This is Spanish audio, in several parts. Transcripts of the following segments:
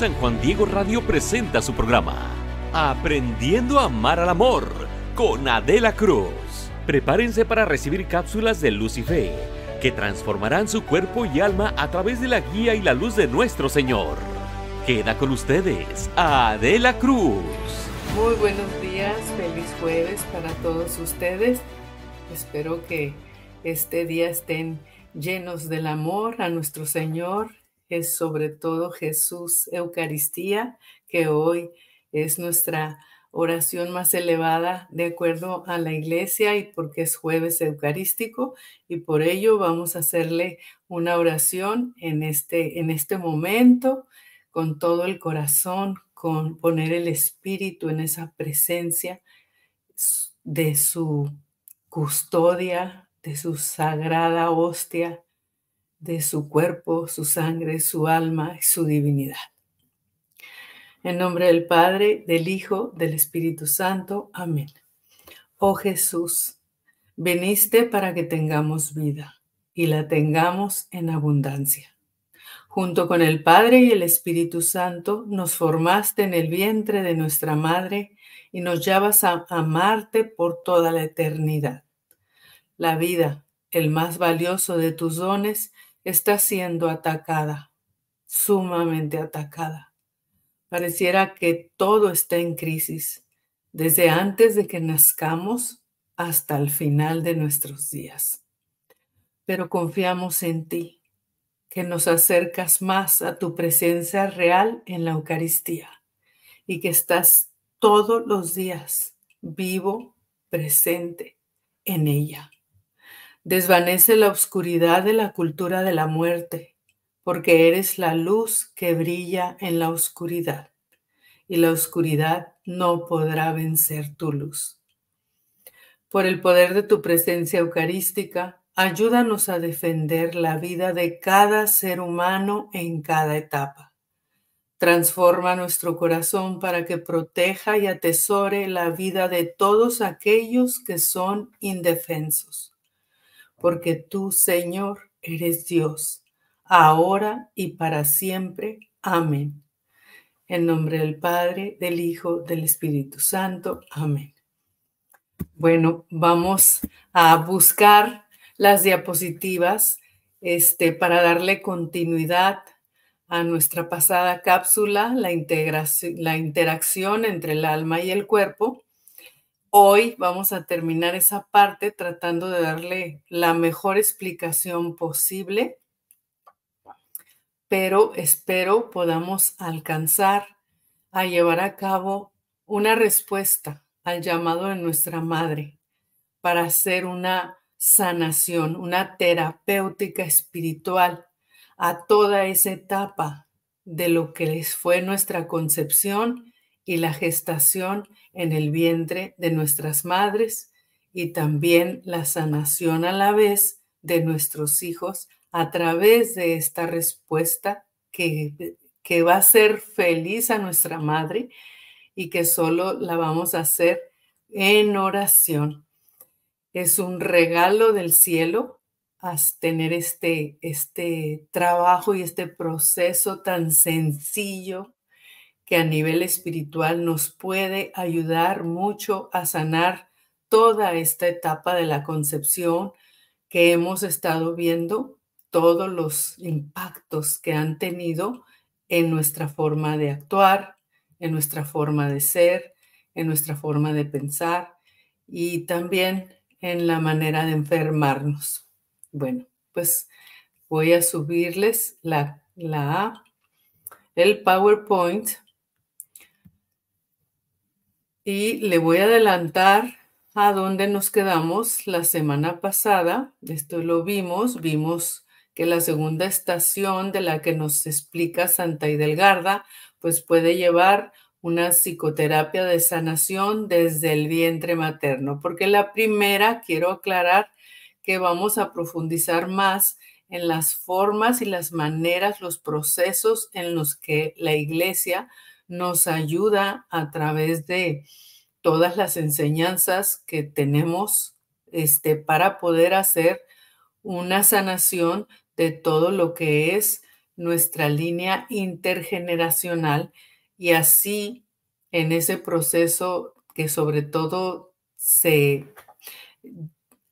San Juan Diego Radio presenta su programa Aprendiendo a Amar al Amor con Adela Cruz. Prepárense para recibir cápsulas de luz y fe que transformarán su cuerpo y alma a través de la guía y la luz de nuestro Señor. Queda con ustedes Adela Cruz. Muy buenos días, feliz jueves para todos ustedes. Espero que este día estén llenos del amor a nuestro Señor es sobre todo Jesús Eucaristía, que hoy es nuestra oración más elevada de acuerdo a la iglesia y porque es jueves eucarístico y por ello vamos a hacerle una oración en este, en este momento con todo el corazón, con poner el espíritu en esa presencia de su custodia, de su sagrada hostia, de su cuerpo, su sangre, su alma y su divinidad. En nombre del Padre, del Hijo, del Espíritu Santo. Amén. Oh Jesús, veniste para que tengamos vida y la tengamos en abundancia. Junto con el Padre y el Espíritu Santo nos formaste en el vientre de nuestra Madre y nos llevas a amarte por toda la eternidad. La vida, el más valioso de tus dones, está siendo atacada, sumamente atacada. Pareciera que todo está en crisis, desde antes de que nazcamos hasta el final de nuestros días. Pero confiamos en ti, que nos acercas más a tu presencia real en la Eucaristía y que estás todos los días vivo, presente en ella. Desvanece la oscuridad de la cultura de la muerte, porque eres la luz que brilla en la oscuridad, y la oscuridad no podrá vencer tu luz. Por el poder de tu presencia eucarística, ayúdanos a defender la vida de cada ser humano en cada etapa. Transforma nuestro corazón para que proteja y atesore la vida de todos aquellos que son indefensos porque tú, Señor, eres Dios, ahora y para siempre. Amén. En nombre del Padre, del Hijo, del Espíritu Santo. Amén. Bueno, vamos a buscar las diapositivas este, para darle continuidad a nuestra pasada cápsula, la, la interacción entre el alma y el cuerpo. Hoy vamos a terminar esa parte tratando de darle la mejor explicación posible, pero espero podamos alcanzar a llevar a cabo una respuesta al llamado de nuestra madre para hacer una sanación, una terapéutica espiritual a toda esa etapa de lo que les fue nuestra concepción y la gestación en el vientre de nuestras madres y también la sanación a la vez de nuestros hijos a través de esta respuesta que, que va a ser feliz a nuestra madre y que solo la vamos a hacer en oración. Es un regalo del cielo tener este, este trabajo y este proceso tan sencillo que a nivel espiritual nos puede ayudar mucho a sanar toda esta etapa de la concepción que hemos estado viendo, todos los impactos que han tenido en nuestra forma de actuar, en nuestra forma de ser, en nuestra forma de pensar y también en la manera de enfermarnos. Bueno, pues voy a subirles la, la el PowerPoint y le voy a adelantar a dónde nos quedamos la semana pasada. Esto lo vimos, vimos que la segunda estación de la que nos explica Santa Hidelgarda, pues puede llevar una psicoterapia de sanación desde el vientre materno, porque la primera, quiero aclarar que vamos a profundizar más en las formas y las maneras, los procesos en los que la iglesia nos ayuda a través de todas las enseñanzas que tenemos este, para poder hacer una sanación de todo lo que es nuestra línea intergeneracional y así en ese proceso que sobre todo se,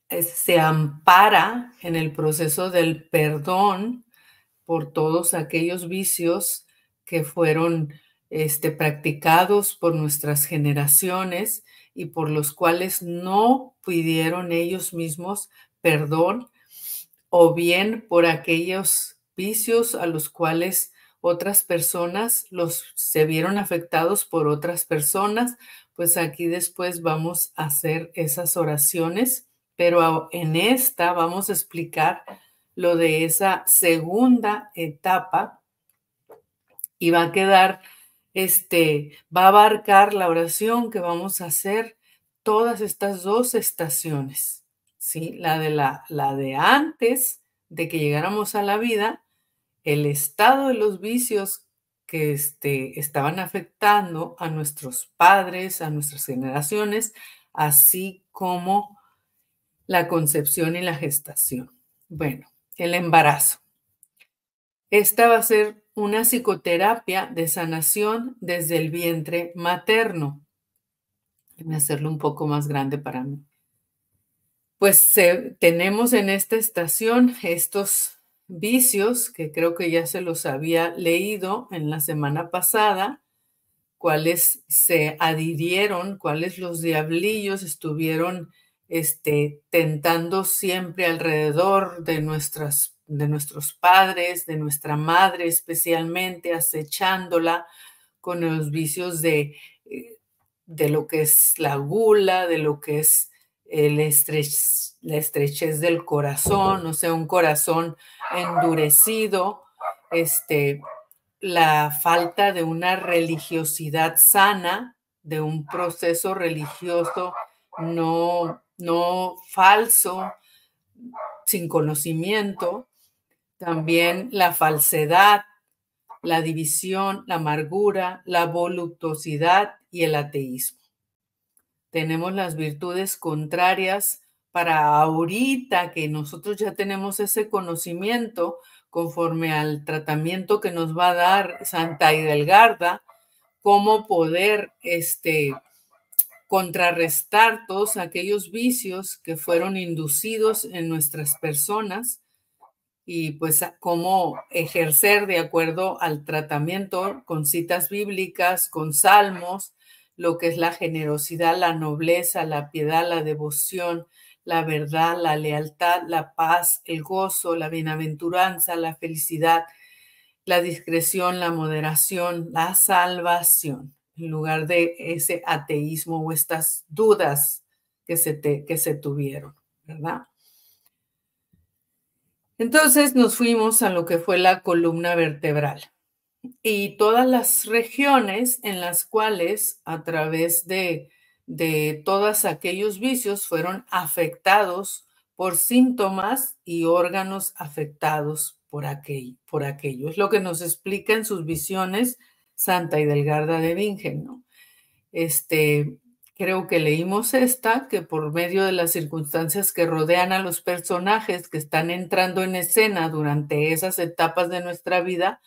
eh, se ampara en el proceso del perdón por todos aquellos vicios que fueron este, practicados por nuestras generaciones y por los cuales no pidieron ellos mismos perdón o bien por aquellos vicios a los cuales otras personas los se vieron afectados por otras personas, pues aquí después vamos a hacer esas oraciones, pero en esta vamos a explicar lo de esa segunda etapa y va a quedar este, va a abarcar la oración que vamos a hacer todas estas dos estaciones, ¿sí? La de, la, la de antes de que llegáramos a la vida, el estado de los vicios que este, estaban afectando a nuestros padres, a nuestras generaciones, así como la concepción y la gestación. Bueno, el embarazo. Esta va a ser una psicoterapia de sanación desde el vientre materno. Déjenme hacerlo un poco más grande para mí. Pues tenemos en esta estación estos vicios, que creo que ya se los había leído en la semana pasada, cuáles se adhirieron, cuáles los diablillos estuvieron este, tentando siempre alrededor de nuestras de nuestros padres, de nuestra madre especialmente, acechándola con los vicios de, eh, lo que es la gula, de lo que es el la estrechez del corazón, o sea, un corazón endurecido, este, la falta de una religiosidad sana, de un proceso religioso no falso, sin conocimiento, también la falsedad, la división, la amargura, la voluptuosidad y el ateísmo. Tenemos las virtudes contrarias para ahorita que nosotros ya tenemos ese conocimiento conforme al tratamiento que nos va a dar Santa Idelgarda, cómo poder este, contrarrestar todos aquellos vicios que fueron inducidos en nuestras personas y pues cómo ejercer de acuerdo al tratamiento con citas bíblicas, con salmos, lo que es la generosidad, la nobleza, la piedad, la devoción, la verdad, la lealtad, la paz, el gozo, la bienaventuranza, la felicidad, la discreción, la moderación, la salvación, en lugar de ese ateísmo o estas dudas que se, te, que se tuvieron, ¿verdad? Entonces nos fuimos a lo que fue la columna vertebral y todas las regiones en las cuales a través de, todos aquellos vicios fueron afectados por síntomas y órganos afectados por, aquel, por aquello. Es lo que nos explica en sus visiones Santa y de Vingen, ¿no? Este, creo que leímos esta, que por medio de las circunstancias que rodean a los personajes que están entrando en escena durante esas etapas de nuestra vida,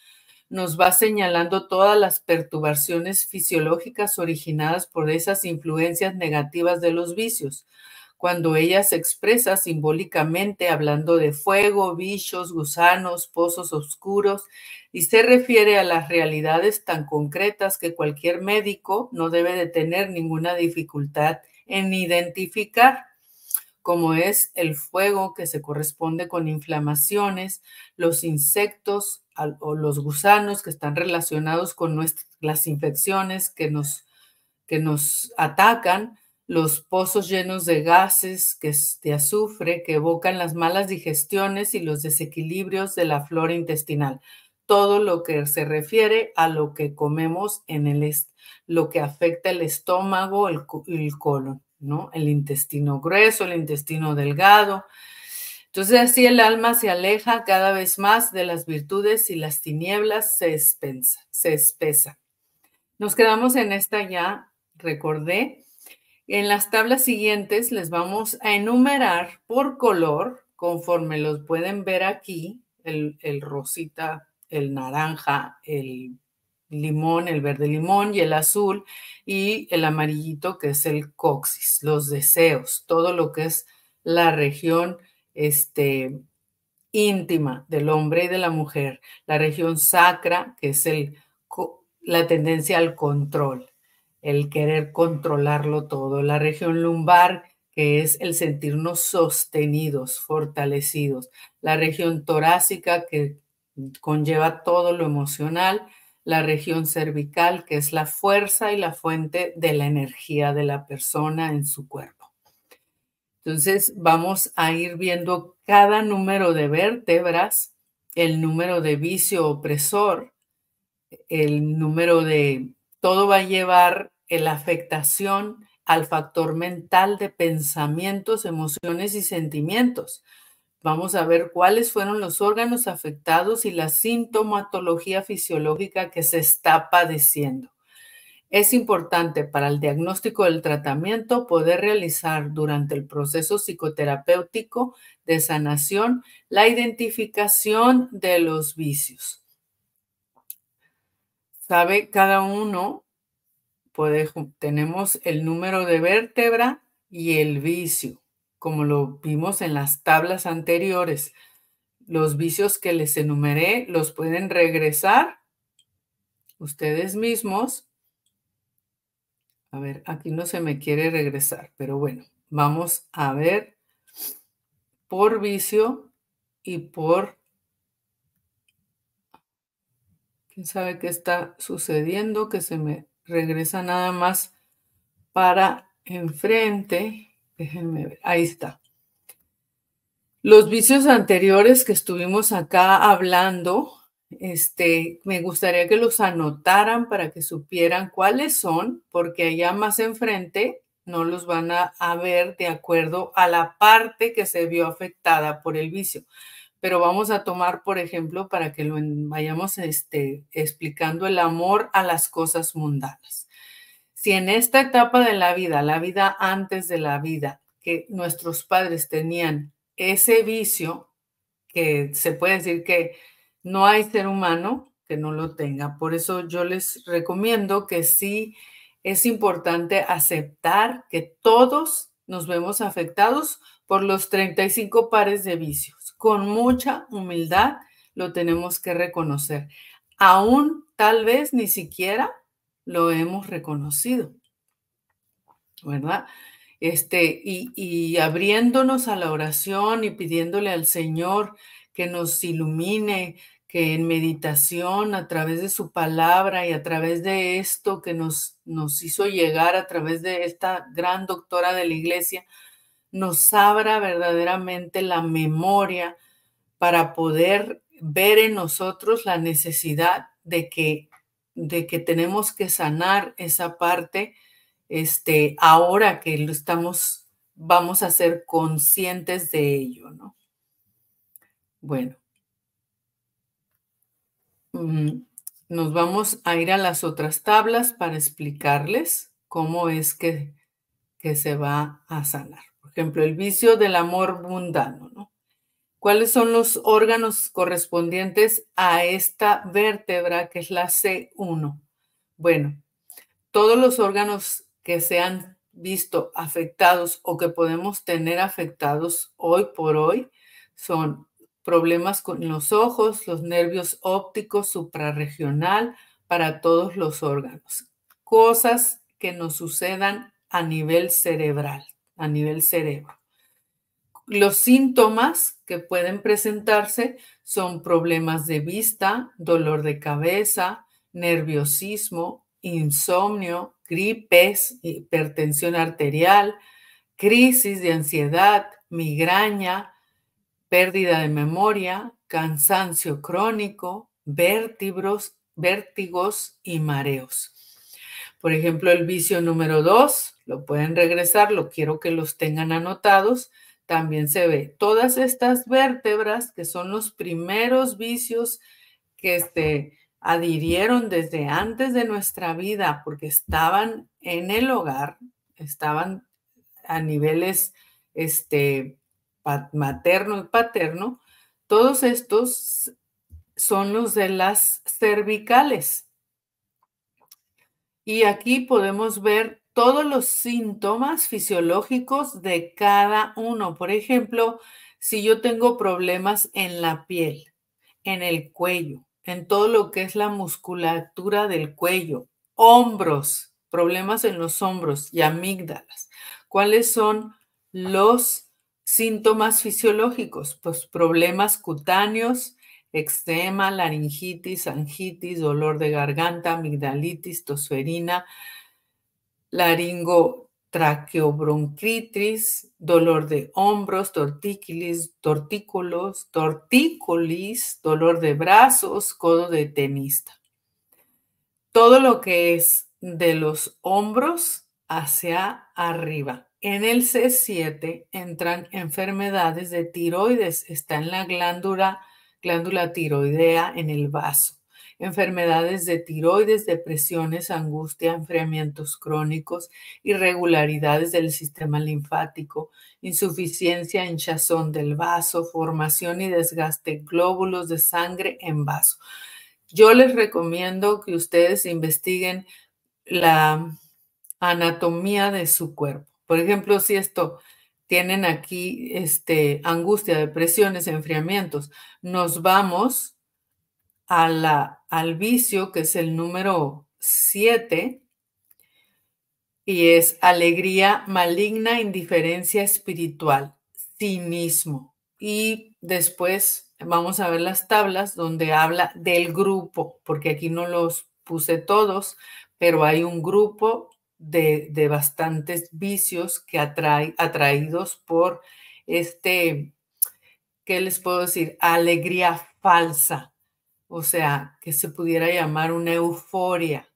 nos va señalando todas las perturbaciones fisiológicas originadas por esas influencias negativas de los vicios, cuando ella se expresa simbólicamente hablando de fuego, bichos, gusanos, pozos oscuros, y se refiere a las realidades tan concretas que cualquier médico no debe de tener ninguna dificultad en identificar, como es el fuego que se corresponde con inflamaciones, los insectos o los gusanos que están relacionados con las infecciones que nos, que nos atacan, los pozos llenos de gases que, de azufre que evocan las malas digestiones y los desequilibrios de la flora intestinal. Todo lo que se refiere a lo que comemos en el lo que afecta el estómago el, el colon, ¿no? El intestino grueso, el intestino delgado. Entonces así el alma se aleja cada vez más de las virtudes y las tinieblas se, se espesa. Nos quedamos en esta ya, recordé, en las tablas siguientes les vamos a enumerar por color, conforme los pueden ver aquí, el, rosita, el naranja, el limón, el verde limón y el azul y el amarillito que es el coxis, los deseos, todo lo que es la región este, íntima del hombre y de la mujer, la región sacra que es la tendencia al control, el querer controlarlo todo, la región lumbar, que es el sentirnos sostenidos, fortalecidos, la región torácica, que conlleva todo lo emocional, la región cervical, que es la fuerza y la fuente de la energía de la persona en su cuerpo. Entonces vamos a ir viendo cada número de vértebras, el número de vicio opresor, el número de todo va a llevar la afectación al factor mental de pensamientos, emociones y sentimientos. Vamos a ver cuáles fueron los órganos afectados y la sintomatología fisiológica que se está padeciendo. Es importante para el diagnóstico del tratamiento poder realizar durante el proceso psicoterapéutico de sanación la identificación de los vicios ¿Sabe? Cada uno puede, tenemos el número de vértebra y el vicio, como lo vimos en las tablas anteriores. Los vicios que les enumeré los pueden regresar ustedes mismos. A ver, aquí no se me quiere regresar, pero bueno, vamos a ver por vicio y por ¿Quién sabe qué está sucediendo? Que se me regresa nada más para enfrente. Déjenme ver. Ahí está. Los vicios anteriores que estuvimos acá hablando, este, me gustaría que los anotaran para que supieran cuáles son, porque allá más enfrente no los van a ver de acuerdo a la parte que se vio afectada por el vicio pero vamos a tomar, por ejemplo, para que lo vayamos este, explicando el amor a las cosas mundanas. Si en esta etapa de la vida, la vida antes de la vida, que nuestros padres tenían ese vicio, que se puede decir que no hay ser humano que no lo tenga. Por eso yo les recomiendo que sí es importante aceptar que todos nos vemos afectados por los 35 pares de vicios con mucha humildad lo tenemos que reconocer. Aún tal vez ni siquiera lo hemos reconocido, ¿verdad? Este, y, abriéndonos a la oración y pidiéndole al Señor que nos ilumine, que en meditación, a través de su palabra y a través de esto que nos, nos hizo llegar a través de esta gran doctora de la iglesia, nos abra verdaderamente la memoria para poder ver en nosotros la necesidad de que, de que tenemos que sanar esa parte este, ahora que lo estamos, vamos a ser conscientes de ello, ¿no? Bueno. Mm, nos vamos a ir a las otras tablas para explicarles cómo es que, que se va a sanar. Por ejemplo, el vicio del amor mundano, ¿no? ¿Cuáles son los órganos correspondientes a esta vértebra que es la C1? Bueno, todos los órganos que se han visto afectados o que podemos tener afectados hoy por hoy son problemas con los ojos, los nervios ópticos suprarregional para todos los órganos, cosas que nos sucedan a nivel cerebral a nivel cerebro. Los síntomas que pueden presentarse son problemas de vista, dolor de cabeza, nerviosismo, insomnio, gripes, hipertensión arterial, crisis de ansiedad, migraña, pérdida de memoria, cansancio crónico, vértibros, vértigos y mareos. Por ejemplo, el vicio número dos, lo pueden regresar, lo quiero que los tengan anotados, también se ve. Todas estas vértebras, que son los primeros vicios que se este, adhirieron desde antes de nuestra vida, porque estaban en el hogar, estaban a niveles este, materno y paterno, todos estos son los de las cervicales. Y aquí podemos ver todos los síntomas fisiológicos de cada uno. Por ejemplo, si yo tengo problemas en la piel, en el cuello, en todo lo que es la musculatura del cuello, hombros, problemas en los hombros y amígdalas. ¿Cuáles son los síntomas fisiológicos? Pues problemas cutáneos, eczema, laringitis, angitis, dolor de garganta, amigdalitis, tosferina, laringo laringotraqueobronquitis, dolor de hombros, tortícolis, tortículos, tortícolis, dolor de brazos, codo de tenista. Todo lo que es de los hombros hacia arriba. En el C7 entran enfermedades de tiroides, está en la glándula, glándula tiroidea en el vaso enfermedades de tiroides, depresiones, angustia, enfriamientos crónicos, irregularidades del sistema linfático, insuficiencia, hinchazón del vaso, formación y desgaste de glóbulos de sangre en vaso. Yo les recomiendo que ustedes investiguen la anatomía de su cuerpo. Por ejemplo, si esto tienen aquí este, angustia, depresiones, enfriamientos, nos vamos al vicio, que es el número 7, y es alegría maligna, indiferencia espiritual, cinismo. Y después vamos a ver las tablas donde habla del grupo, porque aquí no los puse todos, pero hay un grupo de, bastantes vicios que atrae, atraídos por este, ¿qué les puedo decir? Alegría falsa, o sea, que se pudiera llamar una euforia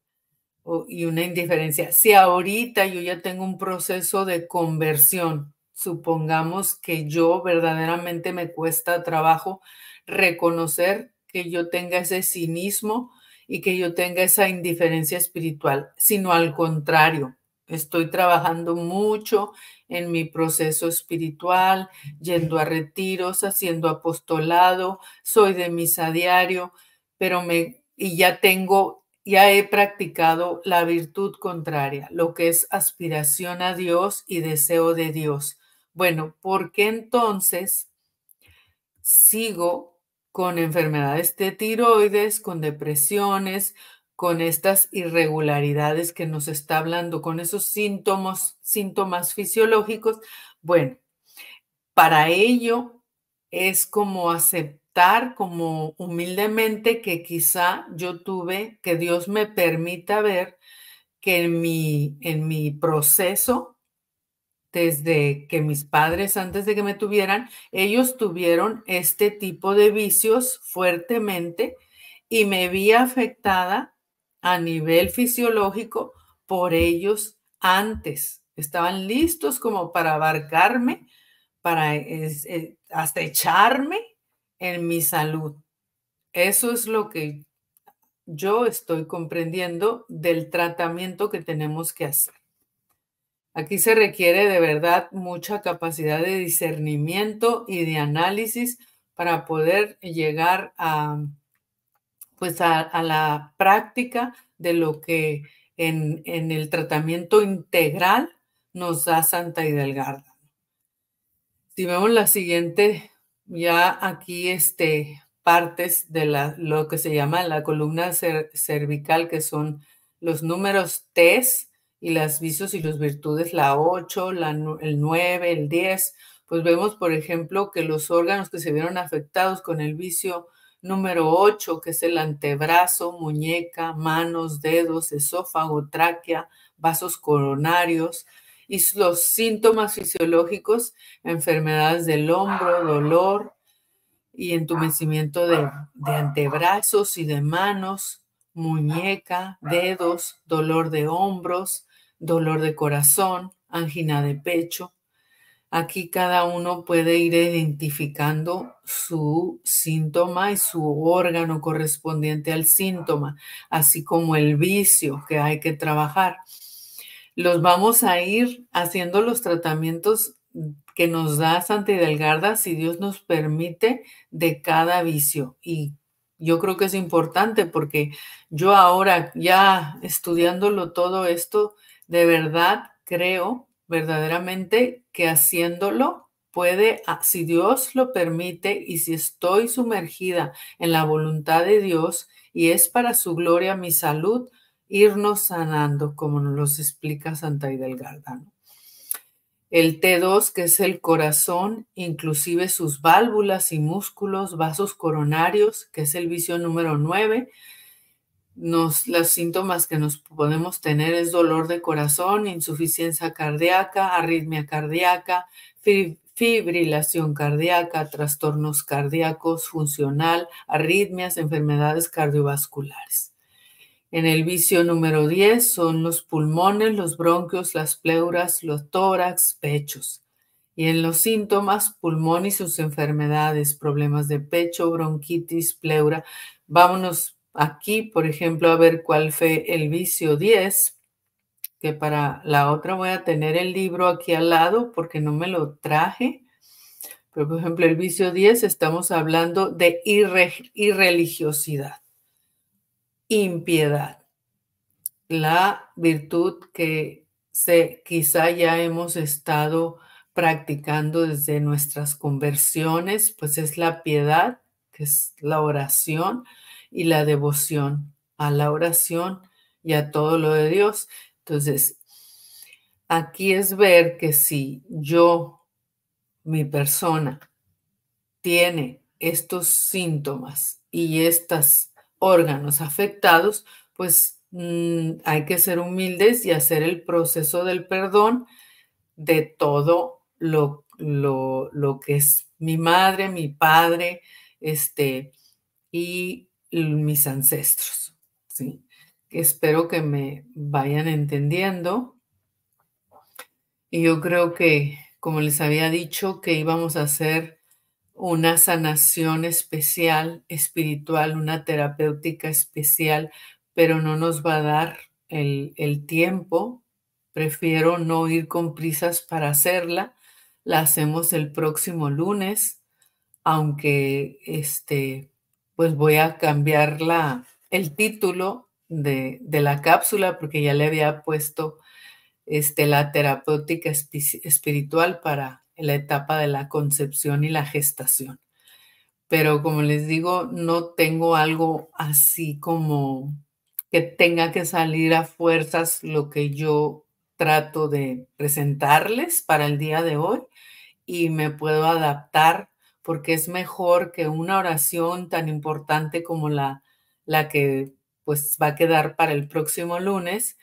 y una indiferencia. Si ahorita yo ya tengo un proceso de conversión, supongamos que yo verdaderamente me cuesta trabajo reconocer que yo tenga ese cinismo y que yo tenga esa indiferencia espiritual, sino al contrario, estoy trabajando mucho en mi proceso espiritual, yendo a retiros, haciendo apostolado, soy de misa diario, pero me, y ya tengo, ya he practicado la virtud contraria, lo que es aspiración a Dios y deseo de Dios. Bueno, ¿por qué entonces sigo con enfermedades de tiroides, con depresiones, con estas irregularidades que nos está hablando, con esos síntomas, síntomas fisiológicos? Bueno, para ello es como aceptar como humildemente que quizá yo tuve, que Dios me permita ver que en mi, en mi proceso, desde que mis padres, antes de que me tuvieran, ellos tuvieron este tipo de vicios fuertemente y me vi afectada a nivel fisiológico por ellos antes. Estaban listos como para abarcarme, para eh, hasta echarme en mi salud. Eso es lo que yo estoy comprendiendo del tratamiento que tenemos que hacer. Aquí se requiere de verdad mucha capacidad de discernimiento y de análisis para poder llegar a, pues a, la práctica de lo que en, el tratamiento integral nos da Santa Hidalgarda. Si vemos la siguiente ya aquí este, partes de la, lo que se llama la columna cervical, que son los números T y las vicios y las virtudes, la 8, el 9, el 10. Pues vemos, por ejemplo, que los órganos que se vieron afectados con el vicio número 8, que es el antebrazo, muñeca, manos, dedos, esófago, tráquea, vasos coronarios, y los síntomas fisiológicos, enfermedades del hombro, dolor y entumecimiento de, de antebrazos y de manos, muñeca, dedos, dolor de hombros, dolor de corazón, angina de pecho. Aquí cada uno puede ir identificando su síntoma y su órgano correspondiente al síntoma, así como el vicio que hay que trabajar los vamos a ir haciendo los tratamientos que nos da Santa Hidalgarda, si Dios nos permite, de cada vicio. Y yo creo que es importante porque yo ahora ya estudiándolo todo esto, de verdad creo verdaderamente que haciéndolo puede, ah, si Dios lo permite y si estoy sumergida en la voluntad de Dios y es para su gloria mi salud, irnos sanando, como nos los explica Santa del El T2, que es el corazón, inclusive sus válvulas y músculos, vasos coronarios, que es el vicio número 9. Nos, los síntomas que nos podemos tener es dolor de corazón, insuficiencia cardíaca, arritmia cardíaca, fibrilación cardíaca, trastornos cardíacos, funcional, arritmias, enfermedades cardiovasculares. En el vicio número 10 son los pulmones, los bronquios, las pleuras, los tórax, pechos. Y en los síntomas, pulmón y sus enfermedades, problemas de pecho, bronquitis, pleura. Vámonos aquí, por ejemplo, a ver cuál fue el vicio 10, que para la otra voy a tener el libro aquí al lado porque no me lo traje. Pero, por ejemplo, el vicio 10 estamos hablando de irreligiosidad impiedad, la virtud que se, quizá ya hemos estado practicando desde nuestras conversiones, pues es la piedad, que es la oración y la devoción a la oración y a todo lo de Dios. Entonces, aquí es ver que si yo, mi persona, tiene estos síntomas y estas órganos afectados, pues mm, hay que ser humildes y hacer el proceso del perdón de todo lo, lo, lo que es mi madre, mi padre, este, y mis ancestros, ¿sí? Espero que me vayan entendiendo. Y yo creo que, como les había dicho, que íbamos a hacer una sanación especial, espiritual, una terapéutica especial, pero no nos va a dar el, tiempo. Prefiero no ir con prisas para hacerla. La hacemos el próximo lunes, aunque este, pues voy a cambiar la, el título de, de, la cápsula porque ya le había puesto este, la terapéutica espiritual para en la etapa de la concepción y la gestación. Pero como les digo, no tengo algo así como que tenga que salir a fuerzas lo que yo trato de presentarles para el día de hoy y me puedo adaptar porque es mejor que una oración tan importante como la, la que pues va a quedar para el próximo lunes,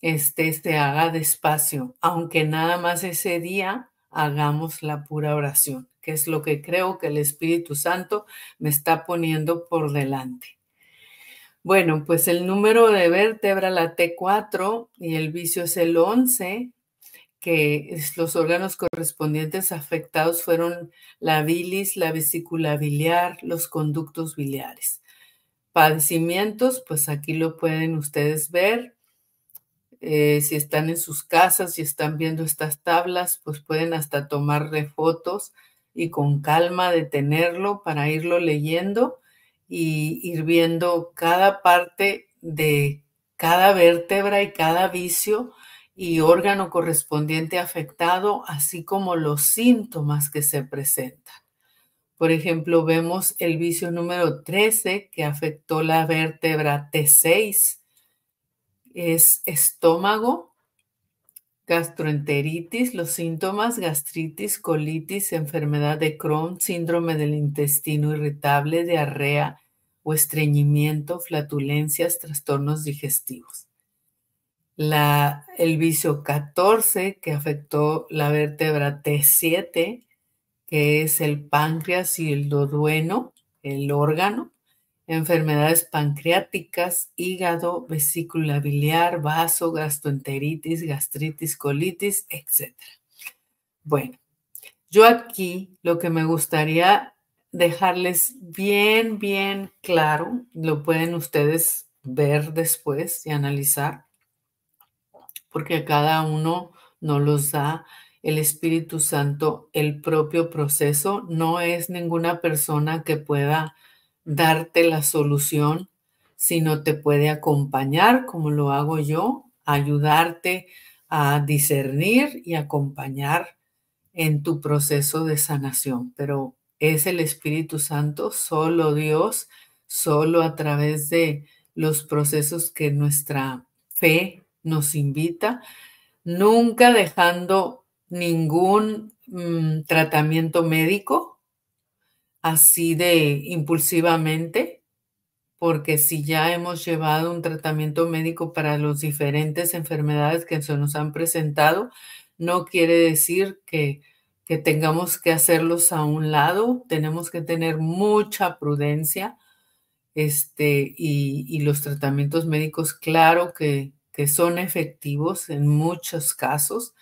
este, se este haga despacio, aunque nada más ese día hagamos la pura oración, que es lo que creo que el Espíritu Santo me está poniendo por delante. Bueno, pues el número de vértebra, la T4, y el vicio es el 11, que los órganos correspondientes afectados fueron la bilis, la vesícula biliar, los conductos biliares. Padecimientos, pues aquí lo pueden ustedes ver. Eh, si están en sus casas, y están viendo estas tablas, pues pueden hasta tomar refotos fotos y con calma detenerlo para irlo leyendo y ir viendo cada parte de cada vértebra y cada vicio y órgano correspondiente afectado, así como los síntomas que se presentan. Por ejemplo, vemos el vicio número 13 que afectó la vértebra T6, es estómago, gastroenteritis, los síntomas, gastritis, colitis, enfermedad de Crohn, síndrome del intestino irritable, diarrea o estreñimiento, flatulencias, trastornos digestivos. el vicio 14 que afectó la vértebra T7, que es el páncreas y el duodeno, el órgano enfermedades pancreáticas, hígado, vesícula biliar, vaso, gastroenteritis, gastritis, colitis, etc. Bueno, yo aquí lo que me gustaría dejarles bien, bien claro, lo pueden ustedes ver después y analizar, porque a cada uno no los da el Espíritu Santo el propio proceso, no es ninguna persona que pueda darte la solución, sino te puede acompañar, como lo hago yo, ayudarte a discernir y acompañar en tu proceso de sanación. Pero es el Espíritu Santo, solo Dios, solo a través de los procesos que nuestra fe nos invita, nunca dejando ningún mm, tratamiento médico, así de impulsivamente, porque si ya hemos llevado un tratamiento médico para las diferentes enfermedades que se nos han presentado, no quiere decir que, que tengamos que hacerlos a un lado, tenemos que tener mucha prudencia este, y, los tratamientos médicos, claro que son efectivos en muchos casos,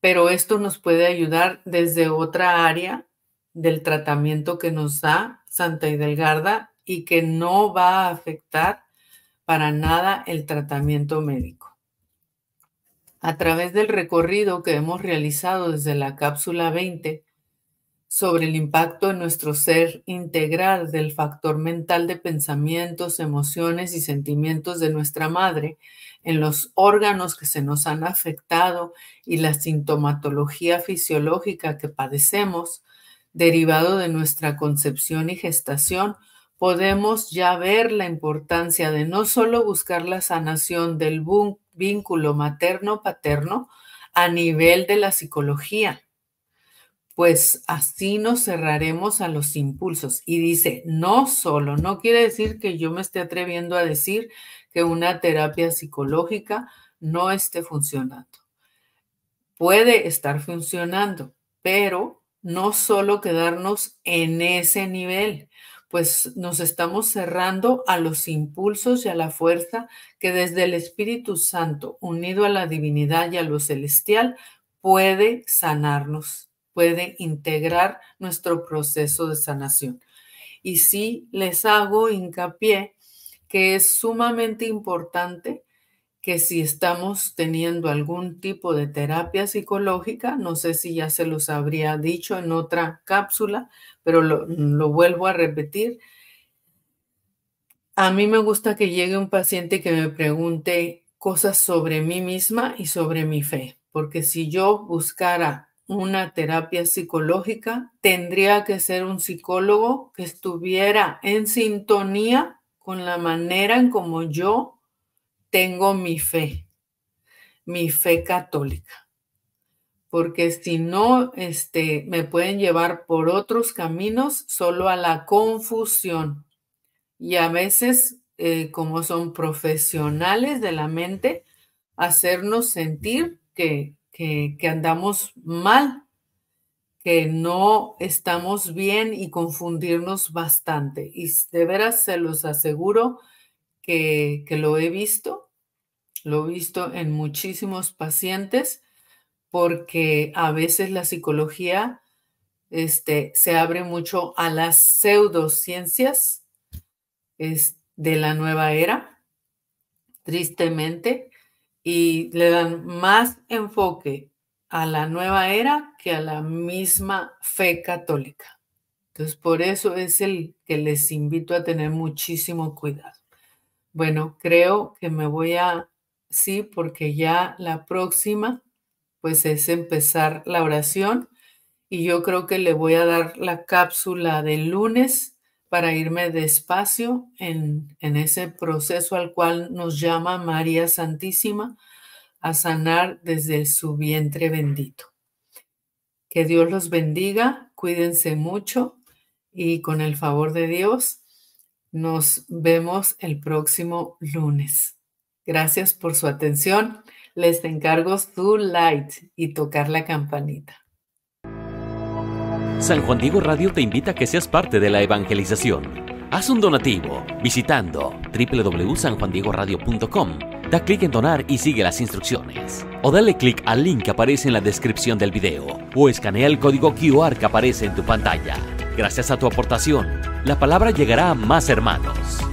pero esto nos puede ayudar desde otra área del tratamiento que nos da Santa Hidelgarda y que no va a afectar para nada el tratamiento médico. A través del recorrido que hemos realizado desde la cápsula 20 sobre el impacto en nuestro ser integral del factor mental de pensamientos, emociones y sentimientos de nuestra madre en los órganos que se nos han afectado y la sintomatología fisiológica que padecemos, derivado de nuestra concepción y gestación, podemos ya ver la importancia de no solo buscar la sanación del vínculo materno-paterno a nivel de la psicología, pues así nos cerraremos a los impulsos. Y dice, no solo, no quiere decir que yo me esté atreviendo a decir que una terapia psicológica no esté funcionando. Puede estar funcionando, pero no solo quedarnos en ese nivel, pues nos estamos cerrando a los impulsos y a la fuerza que desde el Espíritu Santo, unido a la divinidad y a lo celestial, puede sanarnos, puede integrar nuestro proceso de sanación. Y sí les hago hincapié que es sumamente importante que si estamos teniendo algún tipo de terapia psicológica, no sé si ya se los habría dicho en otra cápsula, pero lo, vuelvo a repetir. A mí me gusta que llegue un paciente que me pregunte cosas sobre mí misma y sobre mi fe, porque si yo buscara una terapia psicológica, tendría que ser un psicólogo que estuviera en sintonía con la manera en como yo tengo mi fe, mi fe católica, porque si no, este, me pueden llevar por otros caminos solo a la confusión. Y a veces, eh, como son profesionales de la mente, hacernos sentir que, que, que andamos mal, que no estamos bien y confundirnos bastante. Y de veras se los aseguro que, que, lo he visto lo he visto en muchísimos pacientes porque a veces la psicología este, se abre mucho a las pseudociencias es, de la nueva era, tristemente, y le dan más enfoque a la nueva era que a la misma fe católica. Entonces, por eso es el que les invito a tener muchísimo cuidado. Bueno, creo que me voy a ¿sí? Porque ya la próxima, pues es empezar la oración y yo creo que le voy a dar la cápsula del lunes para irme despacio en, en ese proceso al cual nos llama María Santísima a sanar desde su vientre bendito. Que Dios los bendiga, cuídense mucho y con el favor de Dios nos vemos el próximo lunes. Gracias por su atención. Les encargo su light y tocar la campanita. San Juan Diego Radio te invita a que seas parte de la evangelización. Haz un donativo visitando www.sanjuandiegoradio.com. Da clic en donar y sigue las instrucciones. O dale clic al link que aparece en la descripción del video o escanea el código QR que aparece en tu pantalla. Gracias a tu aportación, la palabra llegará a más hermanos.